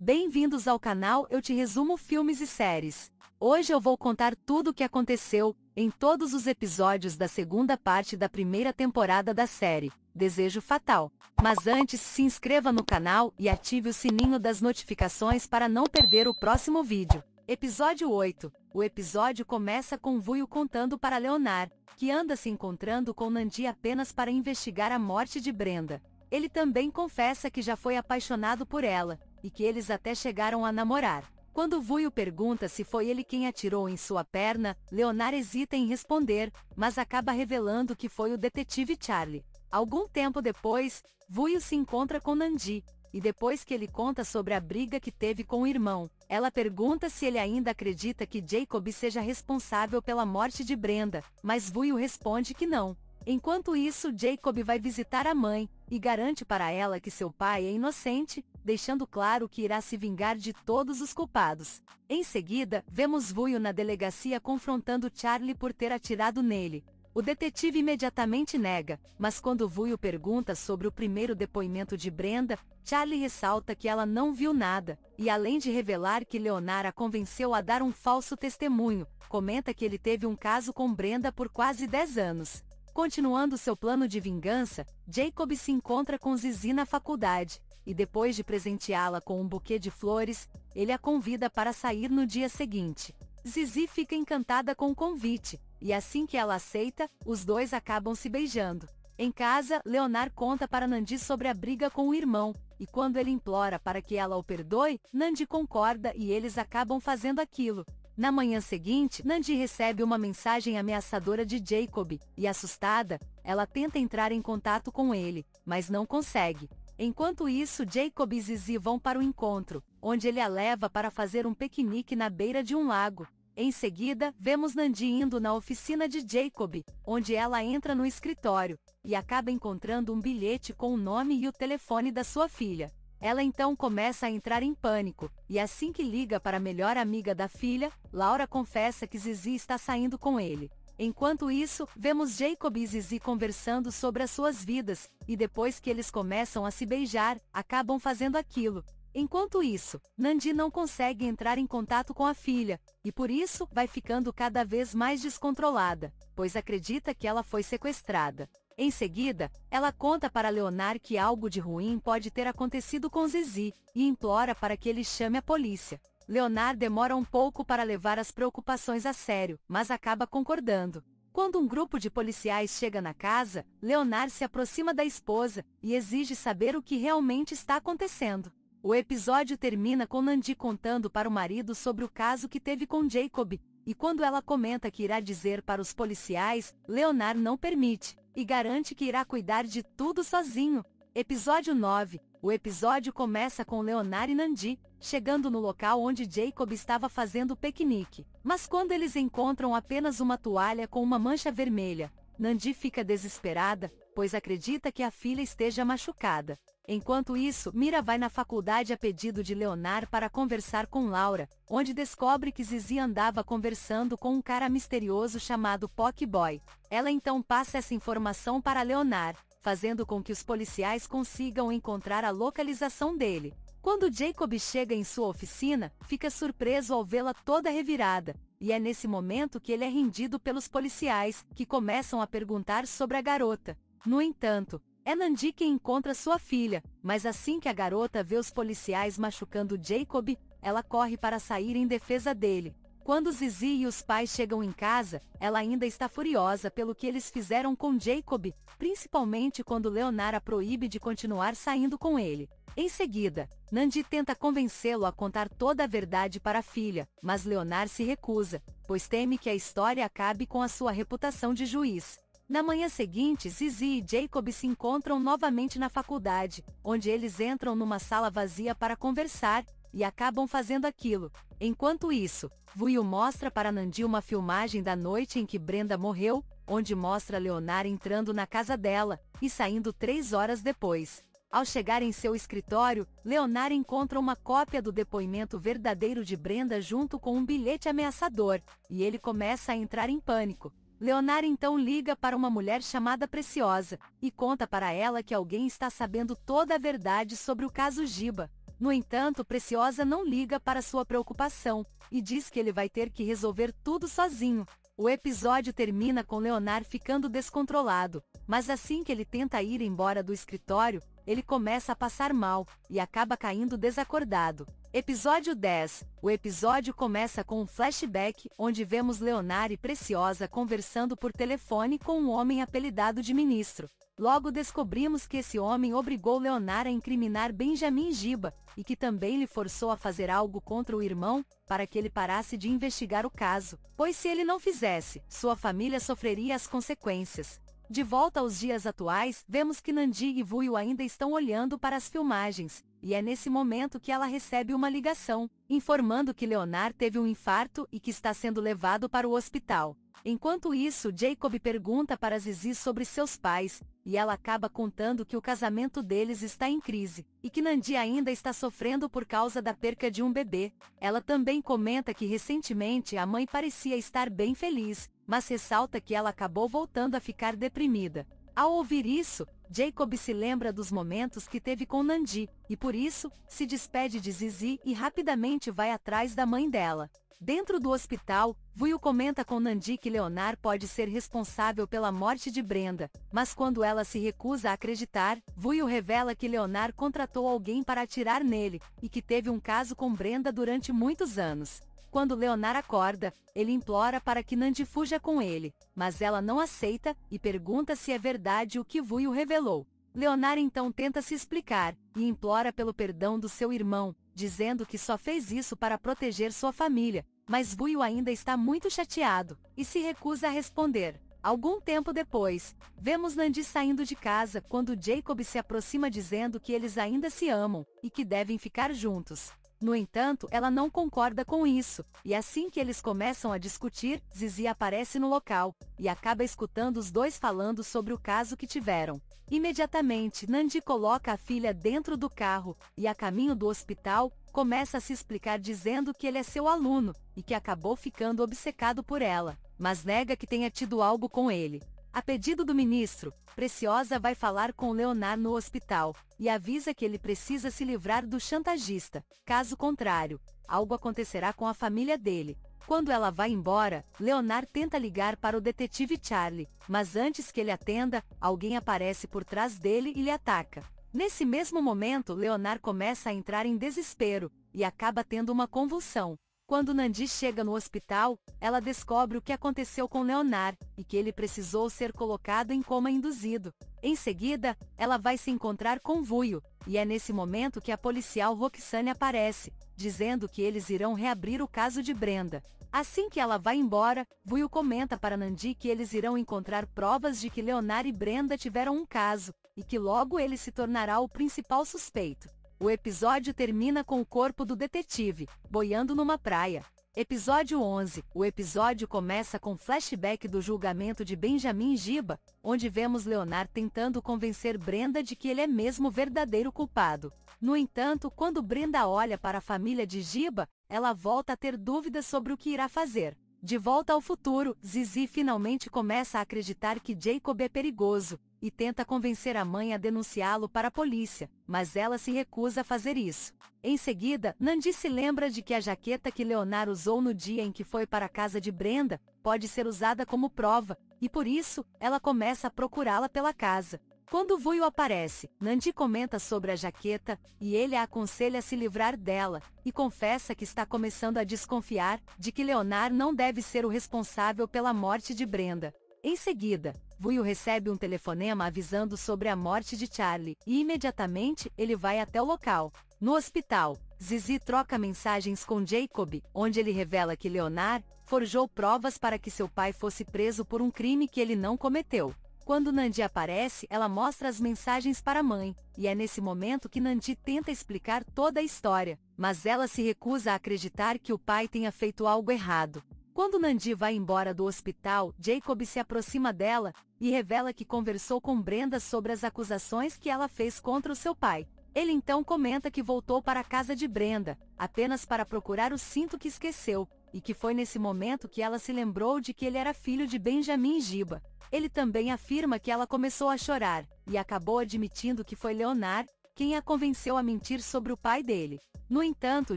Bem-vindos ao canal Eu Te Resumo Filmes e Séries. Hoje eu vou contar tudo o que aconteceu em todos os episódios da segunda parte da primeira temporada da série, Desejo Fatal. Mas antes, se inscreva no canal e ative o sininho das notificações para não perder o próximo vídeo. Episódio 8. O episódio começa com Vuio contando para Leonard, que anda se encontrando com Nandi apenas para investigar a morte de Brenda. Ele também confessa que já foi apaixonado por ela, e que eles até chegaram a namorar. Quando Vuio pergunta se foi ele quem atirou em sua perna, Leonardo hesita em responder, mas acaba revelando que foi o detetive Charlie. Algum tempo depois, Vuio se encontra com Nandi, e depois que ele conta sobre a briga que teve com o irmão, ela pergunta se ele ainda acredita que Jacob seja responsável pela morte de Brenda, mas Vuio responde que não. Enquanto isso, Jacob vai visitar a mãe, e garante para ela que seu pai é inocente, deixando claro que irá se vingar de todos os culpados. Em seguida, vemos Vuyo na delegacia confrontando Charlie por ter atirado nele. O detetive imediatamente nega, mas quando Vuyo pergunta sobre o primeiro depoimento de Brenda, Charlie ressalta que ela não viu nada, e além de revelar que Leonar a convenceu a dar um falso testemunho, comenta que ele teve um caso com Brenda por quase 10 anos. Continuando seu plano de vingança, Jacob se encontra com Zizi na faculdade, e depois de presenteá-la com um buquê de flores, ele a convida para sair no dia seguinte. Zizi fica encantada com o convite, e assim que ela aceita, os dois acabam se beijando. Em casa, Leonard conta para Nandi sobre a briga com o irmão, e quando ele implora para que ela o perdoe, Nandi concorda e eles acabam fazendo aquilo. Na manhã seguinte, Nandi recebe uma mensagem ameaçadora de Jacob, e assustada, ela tenta entrar em contato com ele, mas não consegue. Enquanto isso Jacob e Zizi vão para o encontro, onde ele a leva para fazer um piquenique na beira de um lago. Em seguida, vemos Nandi indo na oficina de Jacob, onde ela entra no escritório, e acaba encontrando um bilhete com o nome e o telefone da sua filha. Ela então começa a entrar em pânico, e assim que liga para a melhor amiga da filha, Laura confessa que Zizi está saindo com ele. Enquanto isso, vemos Jacob e Zizi conversando sobre as suas vidas, e depois que eles começam a se beijar, acabam fazendo aquilo. Enquanto isso, Nandi não consegue entrar em contato com a filha, e por isso vai ficando cada vez mais descontrolada, pois acredita que ela foi sequestrada. Em seguida, ela conta para Leonardo que algo de ruim pode ter acontecido com Zizi, e implora para que ele chame a polícia. Leonard demora um pouco para levar as preocupações a sério, mas acaba concordando. Quando um grupo de policiais chega na casa, Leonard se aproxima da esposa e exige saber o que realmente está acontecendo. O episódio termina com Nandi contando para o marido sobre o caso que teve com Jacob, e quando ela comenta que irá dizer para os policiais, Leonard não permite, e garante que irá cuidar de tudo sozinho. Episódio 9 O episódio começa com Leonard e Nandi, chegando no local onde Jacob estava fazendo piquenique. Mas quando eles encontram apenas uma toalha com uma mancha vermelha, Nandi fica desesperada, pois acredita que a filha esteja machucada. Enquanto isso, Mira vai na faculdade a pedido de Leonard para conversar com Laura, onde descobre que Zizi andava conversando com um cara misterioso chamado Pokeboy. Ela então passa essa informação para Leonard, fazendo com que os policiais consigam encontrar a localização dele. Quando Jacob chega em sua oficina, fica surpreso ao vê-la toda revirada, e é nesse momento que ele é rendido pelos policiais, que começam a perguntar sobre a garota. No entanto, é Nandi quem encontra sua filha, mas assim que a garota vê os policiais machucando Jacob, ela corre para sair em defesa dele. Quando Zizi e os pais chegam em casa, ela ainda está furiosa pelo que eles fizeram com Jacob, principalmente quando Leonara a proíbe de continuar saindo com ele. Em seguida, Nandi tenta convencê-lo a contar toda a verdade para a filha, mas Leonar se recusa, pois teme que a história acabe com a sua reputação de juiz. Na manhã seguinte, Zizi e Jacob se encontram novamente na faculdade, onde eles entram numa sala vazia para conversar, e acabam fazendo aquilo. Enquanto isso, Vuyu mostra para Nandi uma filmagem da noite em que Brenda morreu, onde mostra Leonar entrando na casa dela, e saindo três horas depois. Ao chegar em seu escritório, Leonar encontra uma cópia do depoimento verdadeiro de Brenda junto com um bilhete ameaçador, e ele começa a entrar em pânico. Leonar então liga para uma mulher chamada Preciosa, e conta para ela que alguém está sabendo toda a verdade sobre o caso Giba. No entanto, Preciosa não liga para sua preocupação, e diz que ele vai ter que resolver tudo sozinho. O episódio termina com Leonard ficando descontrolado, mas assim que ele tenta ir embora do escritório, ele começa a passar mal e acaba caindo desacordado. Episódio 10. O episódio começa com um flashback onde vemos Leonardo e Preciosa conversando por telefone com um homem apelidado de ministro. Logo descobrimos que esse homem obrigou Leonardo a incriminar Benjamin Giba e que também lhe forçou a fazer algo contra o irmão para que ele parasse de investigar o caso, pois se ele não fizesse, sua família sofreria as consequências. De volta aos dias atuais, vemos que Nandi e Vuyo ainda estão olhando para as filmagens, e é nesse momento que ela recebe uma ligação, informando que Leonard teve um infarto e que está sendo levado para o hospital. Enquanto isso Jacob pergunta para Zizi sobre seus pais, e ela acaba contando que o casamento deles está em crise, e que Nandi ainda está sofrendo por causa da perca de um bebê. Ela também comenta que recentemente a mãe parecia estar bem feliz, mas ressalta que ela acabou voltando a ficar deprimida. Ao ouvir isso, Jacob se lembra dos momentos que teve com Nandi, e por isso, se despede de Zizi e rapidamente vai atrás da mãe dela. Dentro do hospital, Vuiu comenta com Nandi que Leonar pode ser responsável pela morte de Brenda, mas quando ela se recusa a acreditar, Vuiu revela que Leonar contratou alguém para atirar nele, e que teve um caso com Brenda durante muitos anos. Quando Leonar acorda, ele implora para que Nandi fuja com ele, mas ela não aceita, e pergunta se é verdade o que Vuiu revelou. Leonar então tenta se explicar, e implora pelo perdão do seu irmão, dizendo que só fez isso para proteger sua família, mas Buio ainda está muito chateado, e se recusa a responder. Algum tempo depois, vemos Nandi saindo de casa quando Jacob se aproxima dizendo que eles ainda se amam, e que devem ficar juntos. No entanto, ela não concorda com isso, e assim que eles começam a discutir, Zizi aparece no local, e acaba escutando os dois falando sobre o caso que tiveram. Imediatamente Nandi coloca a filha dentro do carro, e a caminho do hospital, começa a se explicar dizendo que ele é seu aluno, e que acabou ficando obcecado por ela, mas nega que tenha tido algo com ele. A pedido do ministro, Preciosa vai falar com Leonardo no hospital, e avisa que ele precisa se livrar do chantagista, caso contrário, algo acontecerá com a família dele. Quando ela vai embora, Leonard tenta ligar para o detetive Charlie, mas antes que ele atenda, alguém aparece por trás dele e lhe ataca. Nesse mesmo momento, Leonard começa a entrar em desespero, e acaba tendo uma convulsão. Quando Nandi chega no hospital, ela descobre o que aconteceu com Leonard, e que ele precisou ser colocado em coma induzido. Em seguida, ela vai se encontrar com Vuio, e é nesse momento que a policial Roxane aparece, dizendo que eles irão reabrir o caso de Brenda. Assim que ela vai embora, Buio comenta para Nandi que eles irão encontrar provas de que Leonardo e Brenda tiveram um caso, e que logo ele se tornará o principal suspeito. O episódio termina com o corpo do detetive, boiando numa praia, Episódio 11. O episódio começa com flashback do julgamento de Benjamin Giba, onde vemos Leonard tentando convencer Brenda de que ele é mesmo verdadeiro culpado. No entanto, quando Brenda olha para a família de Giba, ela volta a ter dúvidas sobre o que irá fazer. De volta ao futuro, Zizi finalmente começa a acreditar que Jacob é perigoso, e tenta convencer a mãe a denunciá-lo para a polícia, mas ela se recusa a fazer isso. Em seguida, Nandi se lembra de que a jaqueta que Leonardo usou no dia em que foi para a casa de Brenda pode ser usada como prova, e por isso, ela começa a procurá-la pela casa. Quando Vuio aparece, Nandi comenta sobre a jaqueta e ele a aconselha a se livrar dela e confessa que está começando a desconfiar de que Leonardo não deve ser o responsável pela morte de Brenda. Em seguida, Vuio recebe um telefonema avisando sobre a morte de Charlie, e imediatamente ele vai até o local. No hospital, Zizi troca mensagens com Jacob, onde ele revela que Leonard forjou provas para que seu pai fosse preso por um crime que ele não cometeu. Quando Nandi aparece, ela mostra as mensagens para a mãe, e é nesse momento que Nandi tenta explicar toda a história, mas ela se recusa a acreditar que o pai tenha feito algo errado. Quando Nandi vai embora do hospital, Jacob se aproxima dela e revela que conversou com Brenda sobre as acusações que ela fez contra o seu pai. Ele então comenta que voltou para a casa de Brenda, apenas para procurar o cinto que esqueceu, e que foi nesse momento que ela se lembrou de que ele era filho de Benjamin Giba. Ele também afirma que ela começou a chorar, e acabou admitindo que foi Leonard quem a convenceu a mentir sobre o pai dele. No entanto,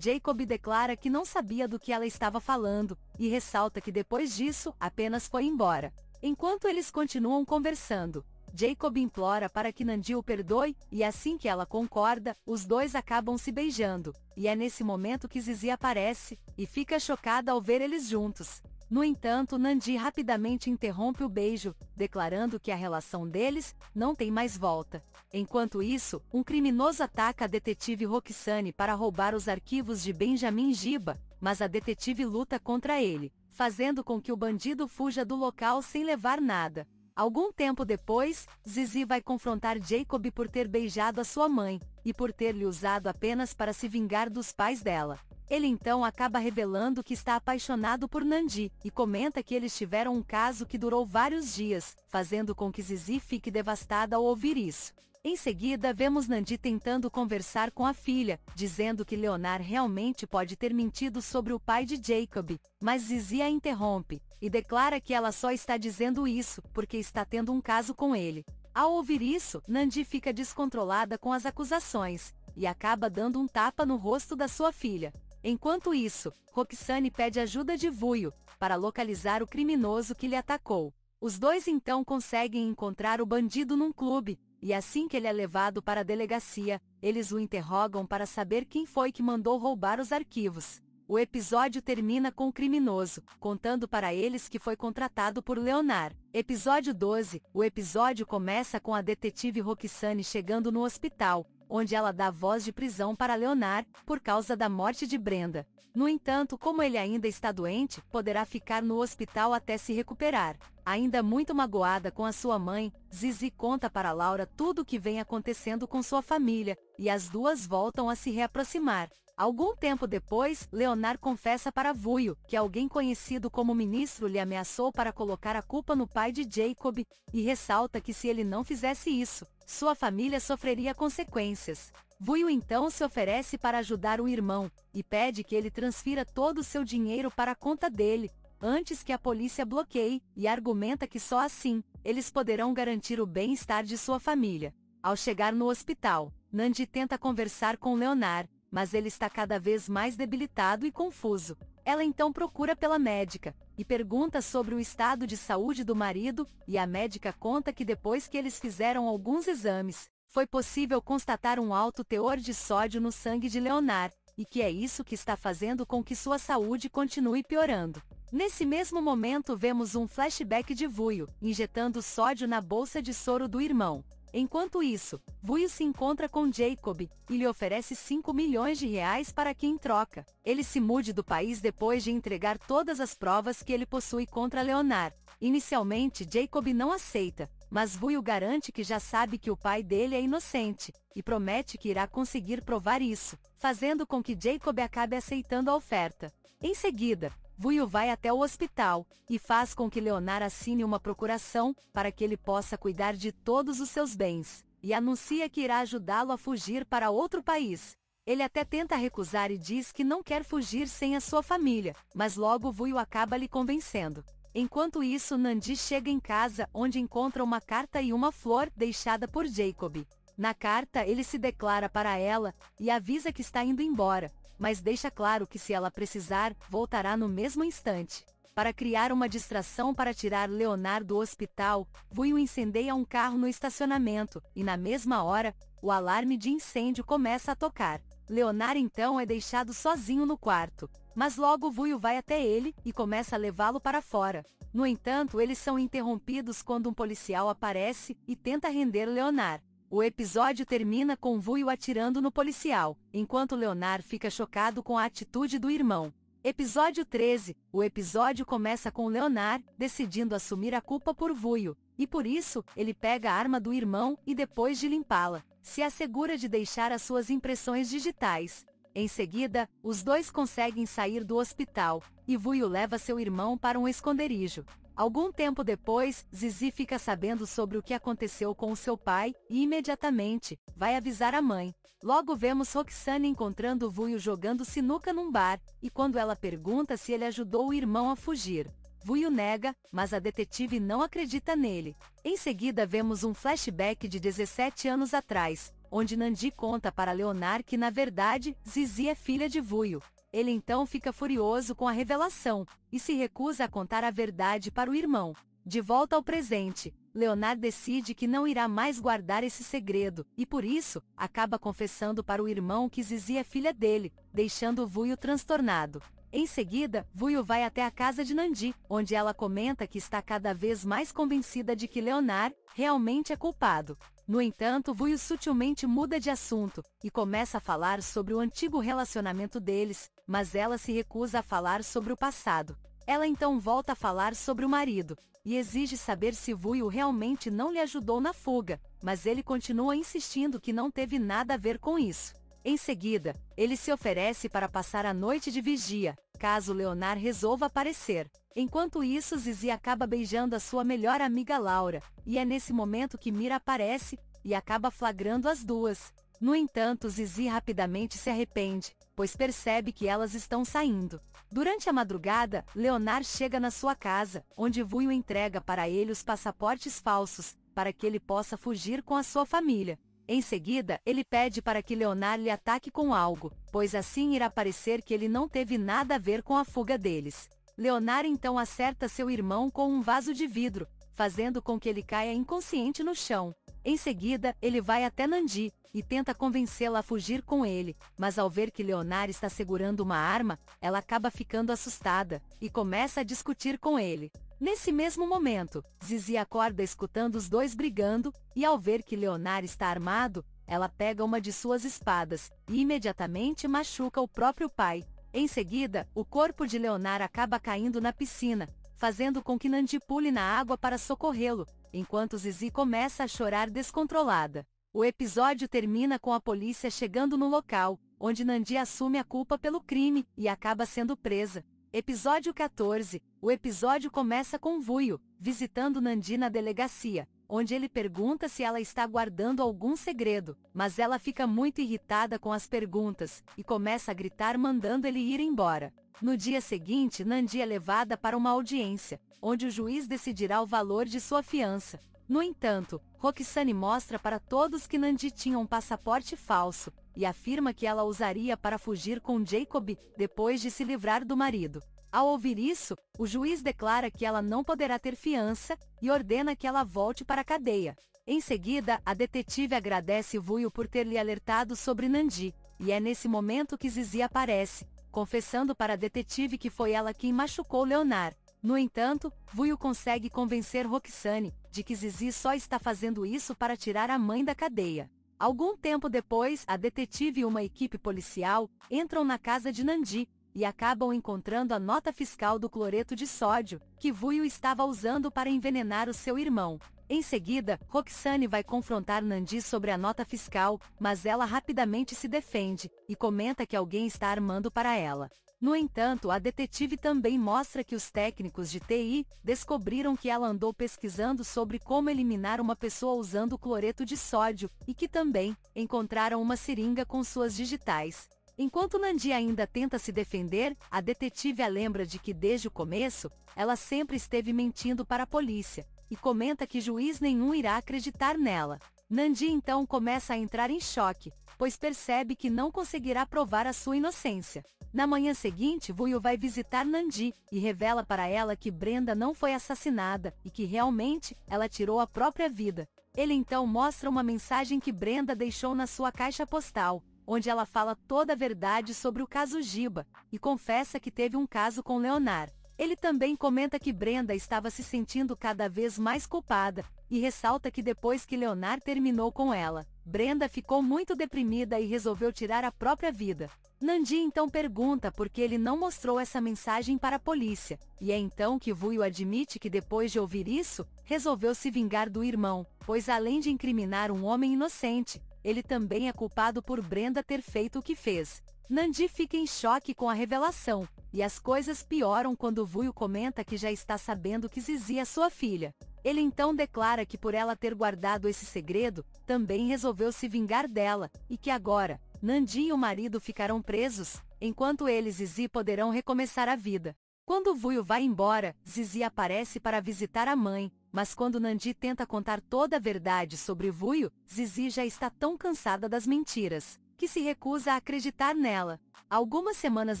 Jacob declara que não sabia do que ela estava falando, e ressalta que depois disso, apenas foi embora. Enquanto eles continuam conversando, Jacob implora para que Nandi o perdoe, e assim que ela concorda, os dois acabam se beijando, e é nesse momento que Zizi aparece, e fica chocada ao ver eles juntos. No entanto Nandi rapidamente interrompe o beijo, declarando que a relação deles não tem mais volta. Enquanto isso, um criminoso ataca a detetive Roxane para roubar os arquivos de Benjamin Giba, mas a detetive luta contra ele, fazendo com que o bandido fuja do local sem levar nada. Algum tempo depois, Zizi vai confrontar Jacob por ter beijado a sua mãe, e por ter lhe usado apenas para se vingar dos pais dela. Ele então acaba revelando que está apaixonado por Nandi, e comenta que eles tiveram um caso que durou vários dias, fazendo com que Zizi fique devastada ao ouvir isso. Em seguida vemos Nandi tentando conversar com a filha, dizendo que Leonard realmente pode ter mentido sobre o pai de Jacob, mas Zizi a interrompe, e declara que ela só está dizendo isso porque está tendo um caso com ele. Ao ouvir isso, Nandi fica descontrolada com as acusações, e acaba dando um tapa no rosto da sua filha. Enquanto isso, Roxane pede ajuda de Vuio, para localizar o criminoso que lhe atacou. Os dois então conseguem encontrar o bandido num clube, e assim que ele é levado para a delegacia, eles o interrogam para saber quem foi que mandou roubar os arquivos. O episódio termina com o criminoso, contando para eles que foi contratado por Leonard. Episódio 12 O episódio começa com a detetive Roxane chegando no hospital, onde ela dá voz de prisão para Leonard, por causa da morte de Brenda. No entanto, como ele ainda está doente, poderá ficar no hospital até se recuperar. Ainda muito magoada com a sua mãe, Zizi conta para Laura tudo o que vem acontecendo com sua família, e as duas voltam a se reaproximar. Algum tempo depois, Leonard confessa para Vuio que alguém conhecido como ministro lhe ameaçou para colocar a culpa no pai de Jacob, e ressalta que se ele não fizesse isso, sua família sofreria consequências. Vuio então se oferece para ajudar o irmão, e pede que ele transfira todo o seu dinheiro para a conta dele, antes que a polícia bloqueie, e argumenta que só assim, eles poderão garantir o bem-estar de sua família. Ao chegar no hospital, Nandi tenta conversar com Leonard, mas ele está cada vez mais debilitado e confuso. Ela então procura pela médica e pergunta sobre o estado de saúde do marido, e a médica conta que depois que eles fizeram alguns exames, foi possível constatar um alto teor de sódio no sangue de Leonard, e que é isso que está fazendo com que sua saúde continue piorando. Nesse mesmo momento vemos um flashback de Vuio, injetando sódio na bolsa de soro do irmão. Enquanto isso, Buio se encontra com Jacob e lhe oferece 5 milhões de reais para que em troca, ele se mude do país depois de entregar todas as provas que ele possui contra Leonard. Inicialmente Jacob não aceita, mas Buio garante que já sabe que o pai dele é inocente, e promete que irá conseguir provar isso, fazendo com que Jacob acabe aceitando a oferta. Em seguida, Vuio vai até o hospital e faz com que Leonar assine uma procuração para que ele possa cuidar de todos os seus bens e anuncia que irá ajudá-lo a fugir para outro país. Ele até tenta recusar e diz que não quer fugir sem a sua família, mas logo Vuio acaba lhe convencendo. Enquanto isso, Nandi chega em casa, onde encontra uma carta e uma flor deixada por Jacob. Na carta, ele se declara para ela e avisa que está indo embora, mas deixa claro que se ela precisar, voltará no mesmo instante. Para criar uma distração para tirar Leonardo do hospital, Vuio incendeia um carro no estacionamento, e na mesma hora, o alarme de incêndio começa a tocar. Leonardo então é deixado sozinho no quarto, mas logo Vuio vai até ele e começa a levá-lo para fora. No entanto, eles são interrompidos quando um policial aparece e tenta render Leonardo. O episódio termina com Vuio atirando no policial, enquanto Leonard fica chocado com a atitude do irmão. Episódio 13. O episódio começa com Leonard decidindo assumir a culpa por Vuio, e por isso, ele pega a arma do irmão e depois de limpá-la, se assegura de deixar as suas impressões digitais. Em seguida, os dois conseguem sair do hospital, e Vuio leva seu irmão para um esconderijo, Algum tempo depois, Zizi fica sabendo sobre o que aconteceu com o seu pai, e imediatamente, vai avisar a mãe. Logo vemos Roxane encontrando o Vuio jogando sinuca num bar, e quando ela pergunta se ele ajudou o irmão a fugir, Vuio nega, mas a detetive não acredita nele. Em seguida vemos um flashback de 17 anos atrás, onde Nandi conta para Leonard que na verdade, Zizi é filha de Vuio, ele então fica furioso com a revelação, e se recusa a contar a verdade para o irmão. De volta ao presente, Leonard decide que não irá mais guardar esse segredo, e por isso, acaba confessando para o irmão que Zizi é filha dele, deixando Vuio transtornado. Em seguida, Vuio vai até a casa de Nandi, onde ela comenta que está cada vez mais convencida de que Leonard realmente é culpado. No entanto, Buio sutilmente muda de assunto, e começa a falar sobre o antigo relacionamento deles, mas ela se recusa a falar sobre o passado. Ela então volta a falar sobre o marido, e exige saber se Vuio realmente não lhe ajudou na fuga, mas ele continua insistindo que não teve nada a ver com isso. Em seguida, ele se oferece para passar a noite de vigia, caso Leonard resolva aparecer. Enquanto isso Zizi acaba beijando a sua melhor amiga Laura, e é nesse momento que Mira aparece, e acaba flagrando as duas. No entanto Zizi rapidamente se arrepende, pois percebe que elas estão saindo. Durante a madrugada, Leonard chega na sua casa, onde Vuio entrega para ele os passaportes falsos, para que ele possa fugir com a sua família. Em seguida, ele pede para que Leonard lhe ataque com algo, pois assim irá parecer que ele não teve nada a ver com a fuga deles. Leonard então acerta seu irmão com um vaso de vidro, fazendo com que ele caia inconsciente no chão. Em seguida, ele vai até Nandi, e tenta convencê-la a fugir com ele, mas ao ver que Leonard está segurando uma arma, ela acaba ficando assustada, e começa a discutir com ele. Nesse mesmo momento, Zizi acorda escutando os dois brigando, e ao ver que Leonardo está armado, ela pega uma de suas espadas, e imediatamente machuca o próprio pai. Em seguida, o corpo de Leonardo acaba caindo na piscina, fazendo com que Nandi pule na água para socorrê-lo, enquanto Zizi começa a chorar descontrolada. O episódio termina com a polícia chegando no local, onde Nandi assume a culpa pelo crime e acaba sendo presa. Episódio 14. O episódio começa com Vuio, visitando Nandi na delegacia, onde ele pergunta se ela está guardando algum segredo, mas ela fica muito irritada com as perguntas, e começa a gritar mandando ele ir embora. No dia seguinte Nandi é levada para uma audiência, onde o juiz decidirá o valor de sua fiança. No entanto, Roxane mostra para todos que Nandi tinha um passaporte falso, e afirma que ela usaria para fugir com Jacob, depois de se livrar do marido. Ao ouvir isso, o juiz declara que ela não poderá ter fiança e ordena que ela volte para a cadeia. Em seguida, a detetive agradece Vuio por ter lhe alertado sobre Nandi, e é nesse momento que Zizi aparece, confessando para a detetive que foi ela quem machucou Leonard. No entanto, Vuio consegue convencer Roxane de que Zizi só está fazendo isso para tirar a mãe da cadeia. Algum tempo depois, a detetive e uma equipe policial entram na casa de Nandi e acabam encontrando a nota fiscal do cloreto de sódio que Vuio estava usando para envenenar o seu irmão. Em seguida, Roxane vai confrontar Nandi sobre a nota fiscal, mas ela rapidamente se defende e comenta que alguém está armando para ela. No entanto a detetive também mostra que os técnicos de TI descobriram que ela andou pesquisando sobre como eliminar uma pessoa usando cloreto de sódio, e que também encontraram uma seringa com suas digitais. Enquanto Nandi ainda tenta se defender, a detetive a lembra de que desde o começo, ela sempre esteve mentindo para a polícia, e comenta que juiz nenhum irá acreditar nela. Nandi então começa a entrar em choque, pois percebe que não conseguirá provar a sua inocência. Na manhã seguinte, Vuyo vai visitar Nandi e revela para ela que Brenda não foi assassinada e que realmente ela tirou a própria vida. Ele então mostra uma mensagem que Brenda deixou na sua caixa postal, onde ela fala toda a verdade sobre o caso Giba e confessa que teve um caso com Leonard. Ele também comenta que Brenda estava se sentindo cada vez mais culpada e ressalta que depois que Leonard terminou com ela, Brenda ficou muito deprimida e resolveu tirar a própria vida. Nandi então pergunta por que ele não mostrou essa mensagem para a polícia, e é então que Vuio admite que depois de ouvir isso, resolveu se vingar do irmão, pois além de incriminar um homem inocente, ele também é culpado por Brenda ter feito o que fez. Nandi fica em choque com a revelação, e as coisas pioram quando Vuio comenta que já está sabendo que Zizi é sua filha. Ele então declara que por ela ter guardado esse segredo, também resolveu se vingar dela, e que agora, Nandi e o marido ficarão presos, enquanto eles e Zizi poderão recomeçar a vida. Quando Vuio vai embora, Zizi aparece para visitar a mãe, mas quando Nandi tenta contar toda a verdade sobre Vuio, Zizi já está tão cansada das mentiras, que se recusa a acreditar nela. Algumas semanas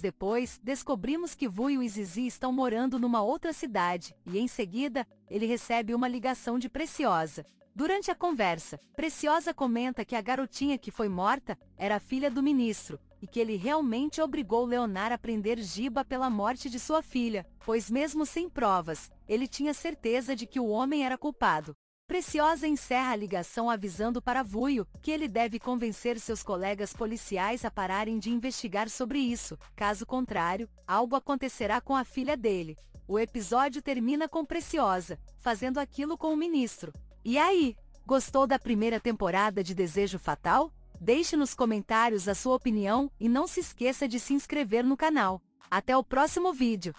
depois, descobrimos que Vuio e Zizi estão morando numa outra cidade, e em seguida, ele recebe uma ligação de Preciosa. Durante a conversa, Preciosa comenta que a garotinha que foi morta era filha do ministro, e que ele realmente obrigou Leonar a prender Giba pela morte de sua filha, pois mesmo sem provas, ele tinha certeza de que o homem era culpado. Preciosa encerra a ligação avisando para Vuio que ele deve convencer seus colegas policiais a pararem de investigar sobre isso, caso contrário, algo acontecerá com a filha dele. O episódio termina com Preciosa, fazendo aquilo com o ministro, e aí, gostou da primeira temporada de Desejo Fatal? Deixe nos comentários a sua opinião e não se esqueça de se inscrever no canal. Até o próximo vídeo!